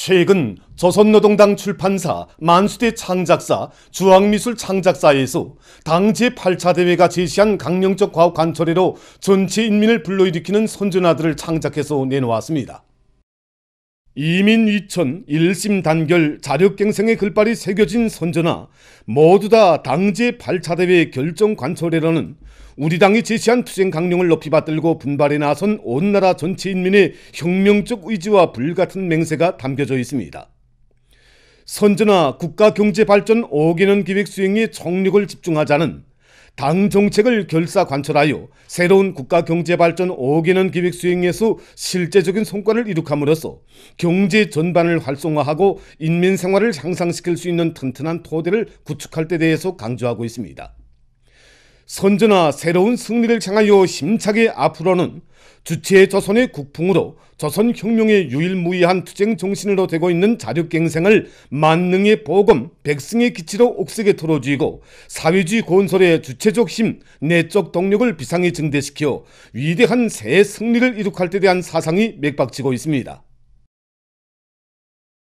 최근 조선노동당 출판사 만수대 창작사 주황미술 창작사에서 당 제8차 대회가 제시한 강령적 과학 관철회로 전체 인민을 불러일으키는 선전아들을 창작해서 내놓았습니다. 이민위천 일심 단결 자력갱생의 글발이 새겨진 선전아 모두 다 당제 발차대회 결정 관철이라는 우리 당이 제시한 투쟁 강령을 높이 받들고 분발에 나선 온 나라 전체 인민의 혁명적 의지와 불같은 맹세가 담겨져 있습니다. 선전아 국가경제발전 5개년 기획 수행에 총력을 집중하자는 당 정책을 결사 관철하여 새로운 국가 경제 발전 5개년 기획 수행에서 실제적인 성과를 이룩함으로써 경제 전반을 활성화하고 인민 생활을 향상시킬 수 있는 튼튼한 토대를 구축할 때 대해서 강조하고 있습니다. 선전화 새로운 승리를 향하여 힘차게 앞으로는 주체의 조선의 국풍으로 조선혁명의 유일무이한 투쟁 정신으로 되고 있는 자력갱생을 만능의 보검 백승의 기치로 옥색에 털어쥐고 사회주의 건설의 주체적 힘, 내적 동력을 비상히 증대시켜 위대한 새 승리를 이룩할 때 대한 사상이 맥박치고 있습니다.